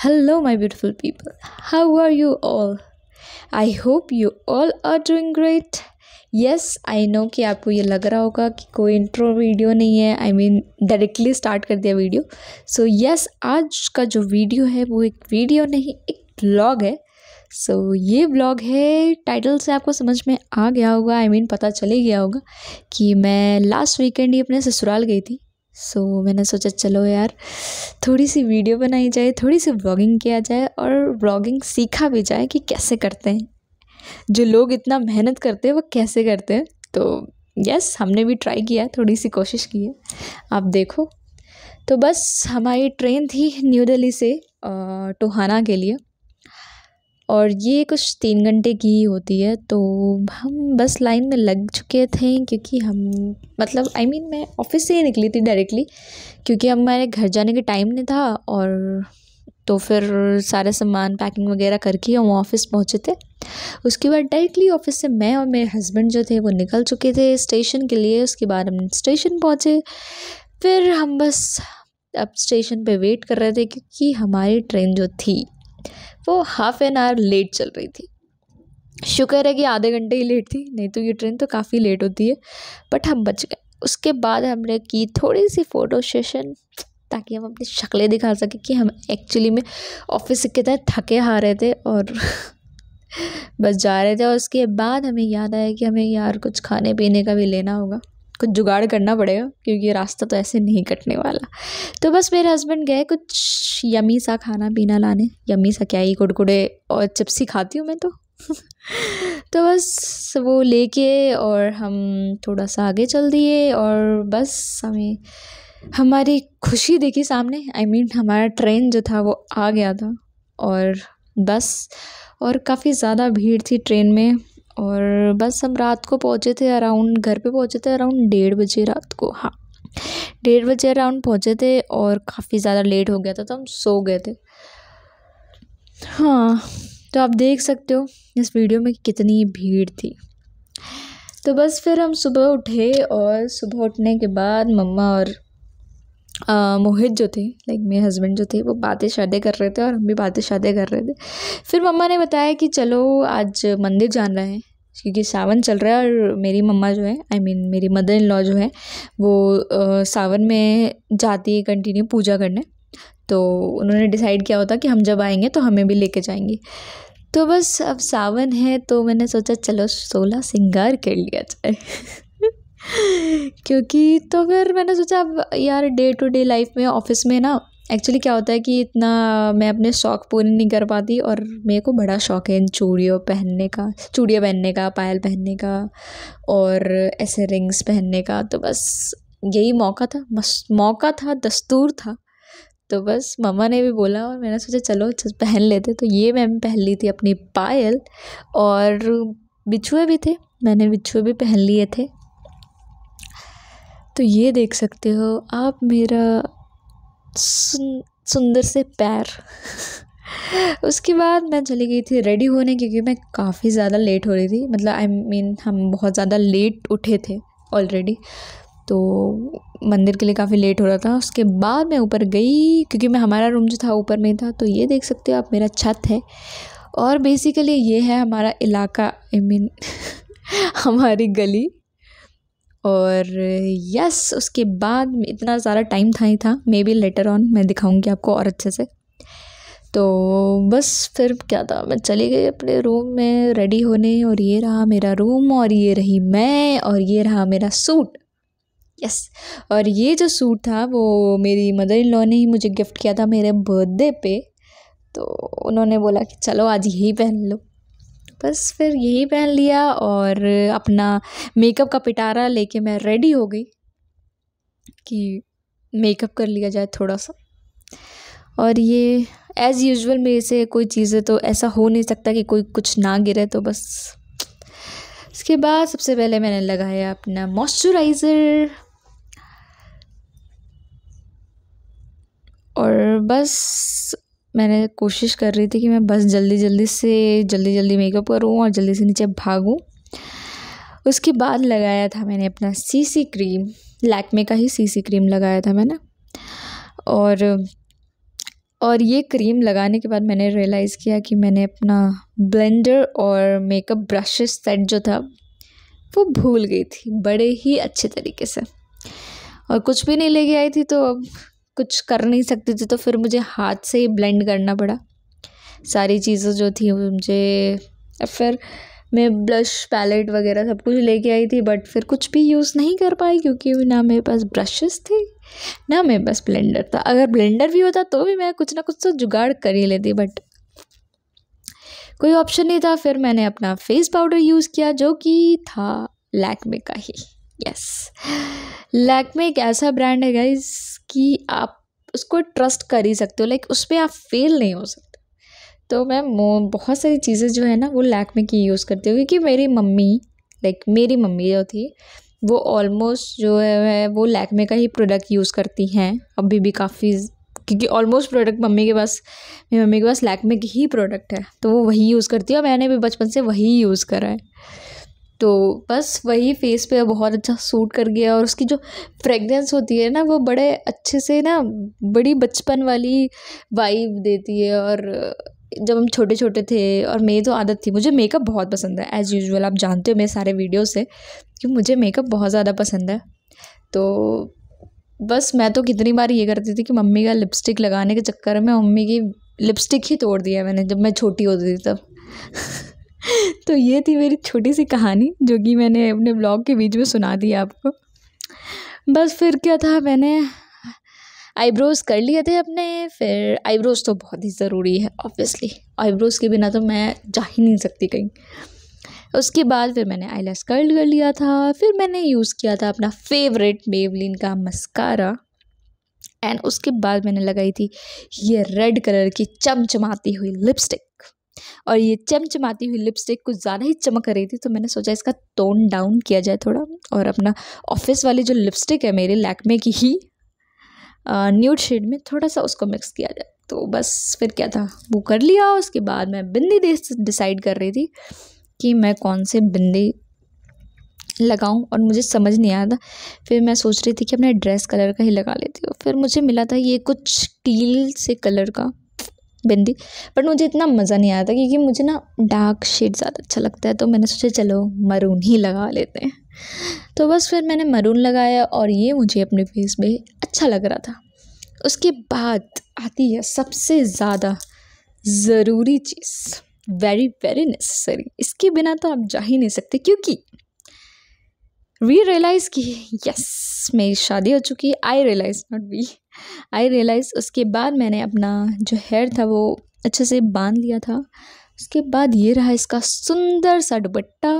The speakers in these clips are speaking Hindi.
Hello, my beautiful people. How are you all? I hope you all are doing great yes I know कि आपको ये लग रहा होगा कि कोई इंट्रो वीडियो नहीं है आई मीन डायरेक्टली स्टार्ट कर दिया video so so, yes yes, आज का जो वीडियो है वो एक वीडियो नहीं एक ब्लॉग है सो so, ये ब्लॉग है टाइटल से आपको समझ में आ गया होगा आई I मीन mean, पता चले गया होगा कि मैं लास्ट वीकेंड ही अपने ससुराल गई थी सो so, मैंने सोचा चलो यार थोड़ी सी वीडियो बनाई जाए थोड़ी सी ब्लॉगिंग किया जाए और ब्लॉगिंग सीखा भी जाए कि कैसे करते हैं जो लोग इतना मेहनत करते हैं वो कैसे करते हैं तो यस हमने भी ट्राई किया थोड़ी सी कोशिश की है आप देखो तो बस हमारी ट्रेन थी न्यू दिल्ली से टोहाना के लिए और ये कुछ तीन घंटे की ही होती है तो हम बस लाइन में लग चुके थे क्योंकि हम मतलब आई I मीन mean, मैं ऑफिस से ही निकली थी डायरेक्टली क्योंकि हमारे घर जाने के टाइम नहीं था और तो फिर सारा सामान पैकिंग वगैरह करके हम ऑफिस पहुँचे थे उसके बाद डायरेक्टली ऑफिस से मैं और मेरे हस्बैंड जो थे वो निकल चुके थे स्टेशन के लिए उसके बाद हम स्टेशन पहुँचे फिर हम बस अब स्टेशन पे वेट कर रहे थे क्योंकि हमारी ट्रेन जो थी वो हाफ़ एन आवर लेट चल रही थी शुक्र है कि आधे घंटे ही लेट थी नहीं तो ये ट्रेन तो काफ़ी लेट होती है बट हम बच गए उसके बाद हमने की थोड़ी सी फ़ोटो सेशन ताकि हम अपनी शक्लें दिखा सकें कि हम एक्चुअली में ऑफिस के तहत थके हारे थे और बस जा रहे थे और उसके बाद हमें याद आया कि हमें यार कुछ खाने पीने का भी लेना होगा कुछ जुगाड़ करना पड़ेगा क्योंकि ये रास्ता तो ऐसे नहीं कटने वाला तो बस मेरे हस्बैंड गए कुछ यमी सा खाना पीना लाने यमी सा क्या ही कुड़कुड़े और चिप्सी खाती हूँ मैं तो तो बस वो लेके और हम थोड़ा सा आगे चल दिए और बस हमें हमारी खुशी देखी सामने आई I मीन mean, हमारा ट्रेन जो था वो आ गया था और बस और काफ़ी ज़्यादा भीड़ थी ट्रेन में और बस हम रात को पहुँचे थे अराउंड घर पे पहुँचे थे अराउंड डेढ़ बजे रात को हाँ डेढ़ बजे अराउंड पहुँचे थे और काफ़ी ज़्यादा लेट हो गया था तो हम सो गए थे हाँ तो आप देख सकते हो इस वीडियो में कितनी भीड़ थी तो बस फिर हम सुबह उठे और सुबह उठने के बाद मम्मा और मोहित जो थे लाइक मेरे हस्बैंड जो थे वो बातें शादी कर रहे थे और हम भी बातें शादी कर रहे थे फिर मम्मा ने बताया कि चलो आज मंदिर जान रहे है क्योंकि सावन चल रहा है और मेरी मम्मा जो है आई I मीन mean, मेरी मदर इन लॉ जो है वो आ, सावन में जाती है कंटिन्यू पूजा करने तो उन्होंने डिसाइड किया होता कि हम जब आएंगे तो हमें भी लेके जाएंगे तो बस अब सावन है तो मैंने सोचा चलो सोलह सिंगार कर लिया जाए क्योंकि तो फिर मैंने सोचा अब यार डे टू डे लाइफ में ऑफिस में ना एक्चुअली क्या होता है कि इतना मैं अपने शौक़ पूरे नहीं कर पाती और मेरे को बड़ा शौक़ है इन चूड़ियों पहनने का चूड़ियाँ पहनने का पायल पहनने का और ऐसे रिंग्स पहनने का तो बस यही मौका था मस मौका था दस्तूर था तो बस मम्मा ने भी बोला और मैंने सोचा चलो अच्छा, पहन लेते तो ये मैम पहन ली थी अपनी पायल और बिछुए भी थे मैंने बिछुए भी पहन लिए थे तो ये देख सकते हो आप मेरा सुन सुंदर से पैर उसके बाद मैं चली गई थी रेडी होने क्योंकि मैं काफ़ी ज़्यादा लेट हो रही थी मतलब आई I मीन mean, हम बहुत ज़्यादा लेट उठे थे ऑलरेडी तो मंदिर के लिए काफ़ी लेट हो रहा था उसके बाद मैं ऊपर गई क्योंकि मैं हमारा रूम जो था ऊपर में था तो ये देख सकते हो आप मेरा छत है और बेसिकली ये है हमारा इलाका आई I मीन mean, हमारी गली और यस उसके बाद इतना सारा टाइम था ही था मे बी लेटर ऑन मैं दिखाऊंगी आपको और अच्छे से तो बस फिर क्या था मैं चली गई अपने रूम में रेडी होने और ये रहा मेरा रूम और ये रही मैं और ये रहा मेरा सूट यस और ये जो सूट था वो मेरी मदर इन लॉ ने ही मुझे गिफ्ट किया था मेरे बर्थडे पे तो उन्होंने बोला कि चलो आज यही पहन लो बस फिर यही पहन लिया और अपना मेकअप का पिटारा लेके मैं रेडी हो गई कि मेकअप कर लिया जाए थोड़ा सा और ये एज़ यूजल मेरे से कोई चीज़ें तो ऐसा हो नहीं सकता कि कोई कुछ ना गिरे तो बस इसके बाद सबसे पहले मैंने लगाया अपना मॉइस्चराइज़र और बस मैंने कोशिश कर रही थी कि मैं बस जल्दी जल्दी से जल्दी जल्दी मेकअप करूँ और जल्दी से नीचे भागूँ उसके बाद लगाया था मैंने अपना सीसी क्रीम लैकमे का ही सीसी क्रीम लगाया था मैंने और और ये क्रीम लगाने के बाद मैंने रियलाइज़ किया कि मैंने अपना ब्लेंडर और मेकअप ब्रशेस सेट जो था वो भूल गई थी बड़े ही अच्छे तरीके से और कुछ भी नहीं लेके आई थी तो अब कुछ कर नहीं सकती थी तो फिर मुझे हाथ से ही ब्लेंड करना पड़ा सारी चीज़ें जो थी मुझे फिर मैं ब्लश पैलेट वगैरह सब कुछ लेके आई थी बट फिर कुछ भी यूज़ नहीं कर पाई क्योंकि ना मेरे पास ब्रशेस थे ना मेरे पास ब्लेंडर था अगर ब्लेंडर भी होता तो भी मैं कुछ ना कुछ तो जुगाड़ कर ही लेती बट कोई ऑप्शन नहीं था फिर मैंने अपना फेस पाउडर यूज़ किया जो कि था लैकमे का ही यस लैकमे एक ऐसा ब्रांड है गाइज कि आप उसको ट्रस्ट कर ही सकते हो लाइक उस पर आप फेल नहीं हो सकते तो मैं बहुत सारी चीज़ें जो है ना वो लैकमे की यूज़ करती हूँ क्योंकि मेरी मम्मी लाइक मेरी मम्मी जो थी वो ऑलमोस्ट जो है वो लैकमे का ही प्रोडक्ट यूज़ करती हैं अभी भी काफ़ी क्योंकि ऑलमोस्ट प्रोडक्ट मम्मी के पास मेरी मम्मी के पास लैकमे की ही प्रोडक्ट है तो वो वही यूज़ करती है और मैंने भी बचपन से वही यूज़ करा है तो बस वही फेस पे बहुत अच्छा सूट कर गया और उसकी जो फ्रेगरेंस होती है ना वो बड़े अच्छे से ना बड़ी बचपन वाली वाइब देती है और जब हम छोटे छोटे थे और मेरी तो आदत थी मुझे मेकअप बहुत पसंद है एज़ यूजुअल आप जानते हो मेरे सारे वीडियो से कि मुझे मेकअप बहुत ज़्यादा पसंद है तो बस मैं तो कितनी बार ये करती थी कि मम्मी का लिपस्टिक लगाने के चक्कर में मम्मी की लिपस्टिक ही तोड़ दिया मैंने जब मैं छोटी होती थी तब तो ये थी मेरी छोटी सी कहानी जो कि मैंने अपने ब्लॉग के बीच में सुना दी आपको बस फिर क्या था मैंने आईब्रोज़ कर लिए थे अपने फिर आईब्रोज़ तो बहुत ही ज़रूरी है ऑब्वियसली आईब्रोज़ के बिना तो मैं जा ही नहीं सकती कहीं उसके बाद फिर मैंने आई लेस कर्ल कर लिया था फिर मैंने यूज़ किया था अपना फेवरेट मेवलिन का मस्कारा एंड उसके बाद मैंने लगाई थी ये रेड कलर की चमचमाती हुई लिपस्टिक और ये चमचमाती हुई लिपस्टिक कुछ ज़्यादा ही चमक रही थी तो मैंने सोचा इसका टोन डाउन किया जाए थोड़ा और अपना ऑफिस वाली जो लिपस्टिक है मेरे लैकमे की ही न्यूड शेड में थोड़ा सा उसको मिक्स किया जाए तो बस फिर क्या था वो कर लिया उसके बाद मैं बिंदी डिसाइड कर रही थी कि मैं कौन से बिंदी लगाऊं और मुझे समझ नहीं आया था फिर मैं सोच रही थी कि अपने ड्रेस कलर का ही लगा लेती हूँ फिर मुझे मिला था ये कुछ टील से कलर का बिंदी बट मुझे इतना मज़ा नहीं आया था क्योंकि मुझे ना डार्क शेड ज़्यादा अच्छा लगता है तो मैंने सोचा चलो मरून ही लगा लेते हैं तो बस फिर मैंने मरून लगाया और ये मुझे अपने फेस में अच्छा लग रहा था उसके बाद आती है सबसे ज़्यादा ज़रूरी चीज़ वेरी वेरी नेसेसरी इसके बिना तो आप जा ही नहीं सकते क्योंकि वी रियलाइज़ की यस मेरी शादी हो चुकी है I realise not we I realise उसके बाद मैंने अपना जो हेयर था वो अच्छे से बांध लिया था उसके बाद ये रहा इसका सुंदर सा दुपट्टा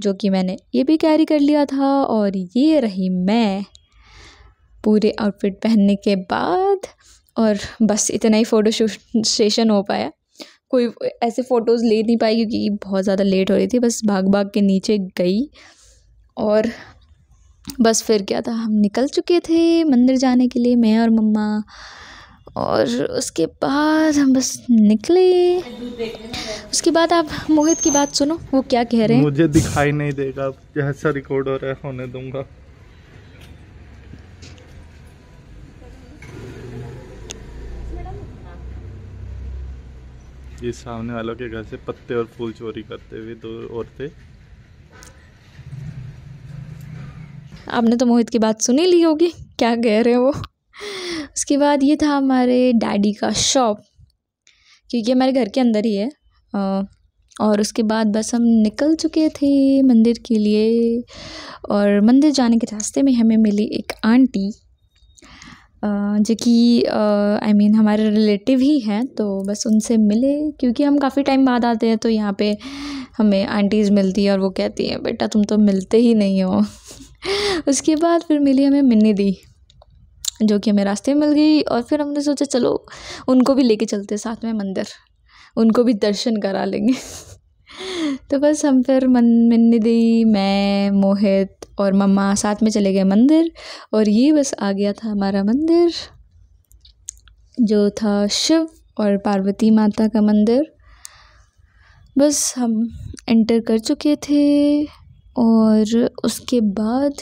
जो कि मैंने ये भी कैरी कर लिया था और ये रही मैं पूरे आउटफिट पहनने के बाद और बस इतना ही फ़ोटो सेशन हो पाया कोई ऐसे फ़ोटोज़ ले नहीं पाई क्योंकि बहुत ज़्यादा लेट हो रही थी बस भाग भाग के नीचे गई और बस फिर क्या था हम निकल चुके थे मंदिर जाने के लिए मैं और मम्मा और उसके बाद हम बस निकले उसके बाद आप मोहित की बात सुनो वो क्या कह रहे हैं मुझे दिखाई नहीं देगा जैसा रिकॉर्ड हो रहा है होने दूंगा ये सामने वालों के घर से पत्ते और फूल चोरी करते हुए दो औरतें आपने तो मोहित की बात सुनी ली होगी क्या कह रहे हैं वो उसके बाद ये था हमारे डैडी का शॉप क्योंकि हमारे घर के अंदर ही है और उसके बाद बस हम निकल चुके थे मंदिर के लिए और मंदिर जाने के रास्ते में हमें मिली एक आंटी जो कि आई मीन हमारे रिलेटिव ही हैं तो बस उनसे मिले क्योंकि हम काफ़ी टाइम बाद आते हैं तो यहाँ पे हमें आंटीज़ मिलती है और वो कहती हैं बेटा तुम तो मिलते ही नहीं हो उसके बाद फिर मिली हमें मिन्नी दी जो कि हमें रास्ते में मिल गई और फिर हमने सोचा चलो उनको भी लेके चलते साथ में मंदिर उनको भी दर्शन करा लेंगे तो बस हम फिर मन मिन्नी दी मैं मोहित और मम्मा साथ में चले गए मंदिर और ये बस आ गया था हमारा मंदिर जो था शिव और पार्वती माता का मंदिर बस हम एंटर कर चुके थे और उसके बाद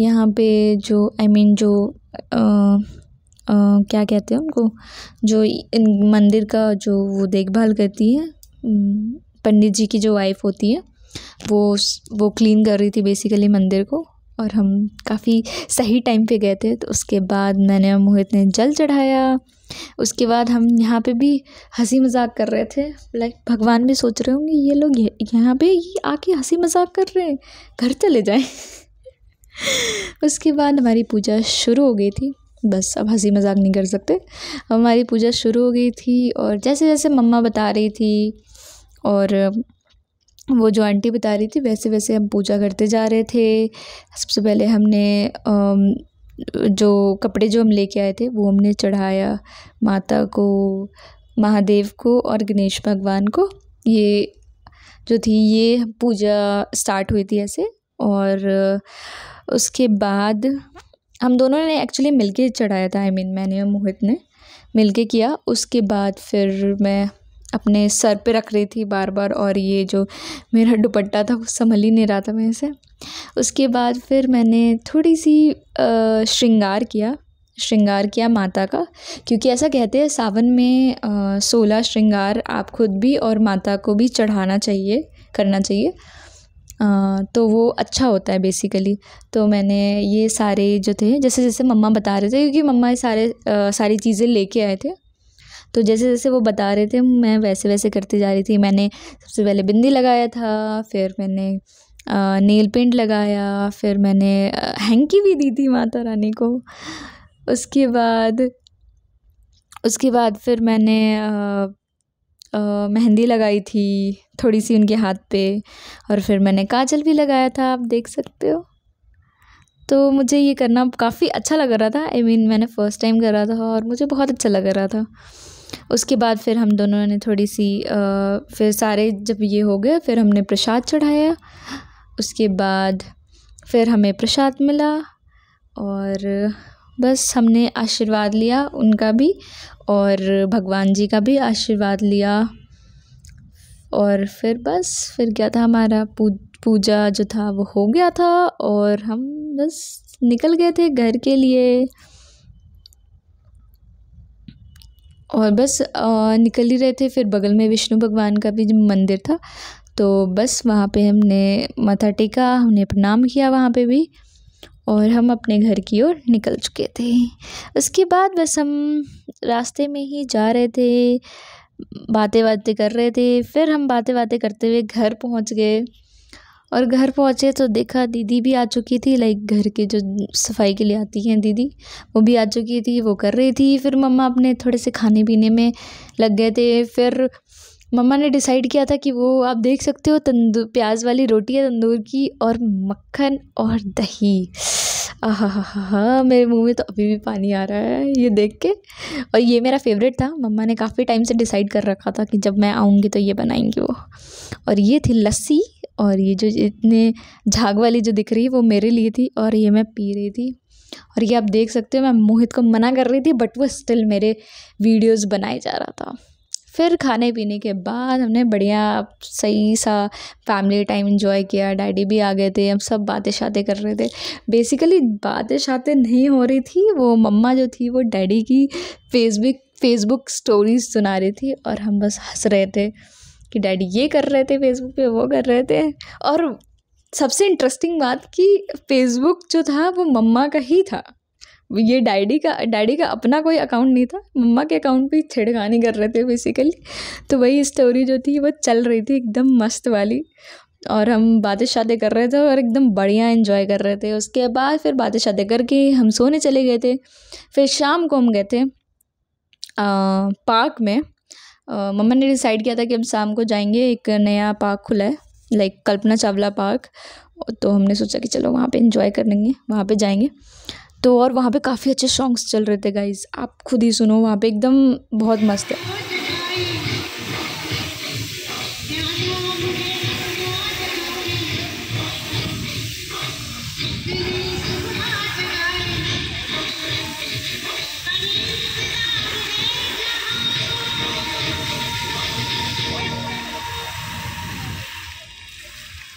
यहाँ पे जो आई I मीन mean जो आ, आ, क्या कहते हैं उनको जो इन मंदिर का जो वो देखभाल करती है पंडित जी की जो वाइफ होती है वो वो क्लीन कर रही थी बेसिकली मंदिर को और हम काफ़ी सही टाइम पे गए थे तो उसके बाद मैंने और मोहित ने जल चढ़ाया उसके बाद हम यहाँ पे भी हंसी मजाक कर रहे थे लाइक भगवान भी सोच रहे होंगे ये लोग यहाँ पे ये आके हंसी मजाक कर रहे हैं घर चले जाएं उसके बाद हमारी पूजा शुरू हो गई थी बस अब हंसी मजाक नहीं कर सकते हमारी पूजा शुरू हो गई थी और जैसे जैसे मम्मा बता रही थी और वो जो आंटी बता रही थी वैसे वैसे हम पूजा करते जा रहे थे सबसे पहले हमने जो कपड़े जो हम लेके आए थे वो हमने चढ़ाया माता को महादेव को और गणेश भगवान को ये जो थी ये पूजा स्टार्ट हुई थी ऐसे और उसके बाद हम दोनों ने एक्चुअली मिलके चढ़ाया था आई I मीन mean, मैंने और मोहित ने मिलके किया उसके बाद फिर मैं अपने सर पे रख रही थी बार बार और ये जो मेरा दुपट्टा था वो संभल ही नहीं रहा था मेरे से उसके बाद फिर मैंने थोड़ी सी श्रृंगार किया श्रृंगार किया माता का क्योंकि ऐसा कहते हैं सावन में सोलह श्रृंगार आप खुद भी और माता को भी चढ़ाना चाहिए करना चाहिए आ, तो वो अच्छा होता है बेसिकली तो मैंने ये सारे जो थे जैसे जैसे मम्मा बता रहे थे क्योंकि मम्मा ये सारे आ, सारी चीज़ें लेके आए थे तो जैसे जैसे वो बता रहे थे मैं वैसे वैसे करती जा रही थी मैंने सबसे पहले बिंदी लगाया था फिर मैंने नेल पेंट लगाया फिर मैंने हैंकी भी दी थी माता रानी को उसके बाद उसके बाद फिर मैंने मेहंदी लगाई थी थोड़ी सी उनके हाथ पे और फिर मैंने काजल भी लगाया था आप देख सकते हो तो मुझे ये करना काफ़ी अच्छा लग रहा था आई I मीन mean, मैंने फ़र्स्ट टाइम करा था और मुझे बहुत अच्छा लग रहा था उसके बाद फिर हम दोनों ने थोड़ी सी फिर सारे जब ये हो गए फिर हमने प्रसाद चढ़ाया उसके बाद फिर हमें प्रसाद मिला और बस हमने आशीर्वाद लिया उनका भी और भगवान जी का भी आशीर्वाद लिया और फिर बस फिर क्या था हमारा पूजा जो था वो हो गया था और हम बस निकल गए थे घर के लिए और बस निकल ही रहे थे फिर बगल में विष्णु भगवान का भी मंदिर था तो बस वहाँ पे हमने माथा टेका हमने प्रणाम किया वहाँ पे भी और हम अपने घर की ओर निकल चुके थे उसके बाद बस हम रास्ते में ही जा रहे थे बातें बातें कर रहे थे फिर हम बातें बातें करते हुए घर पहुँच गए और घर पहुँचे तो देखा दीदी भी आ चुकी थी लाइक घर के जो सफाई के लिए आती हैं दीदी वो भी आ चुकी थी वो कर रही थी फिर मम्मा अपने थोड़े से खाने पीने में लग गए थे फिर मम्मा ने डिसाइड किया था कि वो आप देख सकते हो तंदूर प्याज वाली रोटी है तंदूर की और मक्खन और दही आहा मेरे मुंह में तो अभी भी पानी आ रहा है ये देख के और ये मेरा फेवरेट था मम्मा ने काफ़ी टाइम से डिसाइड कर रखा था कि जब मैं आऊँगी तो ये बनाएंगी वो और ये थी लस्सी और ये जो इतने झाग वाली जो दिख रही है वो मेरे लिए थी और ये मैं पी रही थी और ये आप देख सकते हो मैं मोहित को मना कर रही थी बट वो स्टिल मेरे वीडियोस बनाए जा रहा था फिर खाने पीने के बाद हमने बढ़िया सही सा फैमिली टाइम इन्जॉय किया डैडी भी आ गए थे हम सब बातें शातें कर रहे थे बेसिकली बातें शातें नहीं हो रही थी वो मम्मा जो थी वो डैडी की फेसबुक फेसबुक स्टोरीज सुना रही थी और हम बस हंस रहे थे कि डैडी ये कर रहे थे फेसबुक पे वो कर रहे थे और सबसे इंटरेस्टिंग बात कि फेसबुक जो था वो मम्मा का ही था ये डैडी का डैडी का अपना कोई अकाउंट नहीं था मम्मा के अकाउंट पे छेड़खानी कर रहे थे बेसिकली तो वही स्टोरी जो थी वो चल रही थी एकदम मस्त वाली और हम बातें शादी कर रहे थे और एकदम बढ़िया इन्जॉय कर रहे थे उसके बाद फिर बातें शादी करके हम सोने चले गए थे फिर शाम को हम गए थे आ, पार्क में मम्मा ने डिसाइड किया था कि हम शाम को जाएंगे एक नया पार्क खुला है लाइक कल्पना चावला पार्क तो हमने सोचा कि चलो वहाँ पे इन्जॉय कर लेंगे वहाँ पे जाएंगे तो और वहाँ पे काफ़ी अच्छे सॉन्ग्स चल रहे थे गाइज आप खुद ही सुनो वहाँ पे एकदम बहुत मस्त है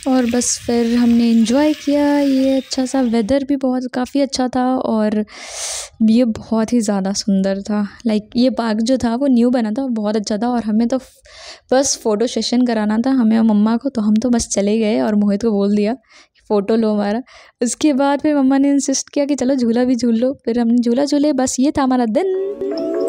और बस फिर हमने इन्जॉय किया ये अच्छा सा वेदर भी बहुत काफ़ी अच्छा था और ये बहुत ही ज़्यादा सुंदर था लाइक ये पार्क जो था वो न्यू बना था बहुत अच्छा था और हमें तो बस फ़ोटो सेशन कराना था हमें और मम्मा को तो हम तो बस चले गए और मोहित को बोल दिया फ़ोटो लो हमारा उसके बाद फिर मम्मा ने इंसिस्ट किया कि चलो झूला भी झूल लो फिर हमने झूला झूले बस ये था हमारा दिन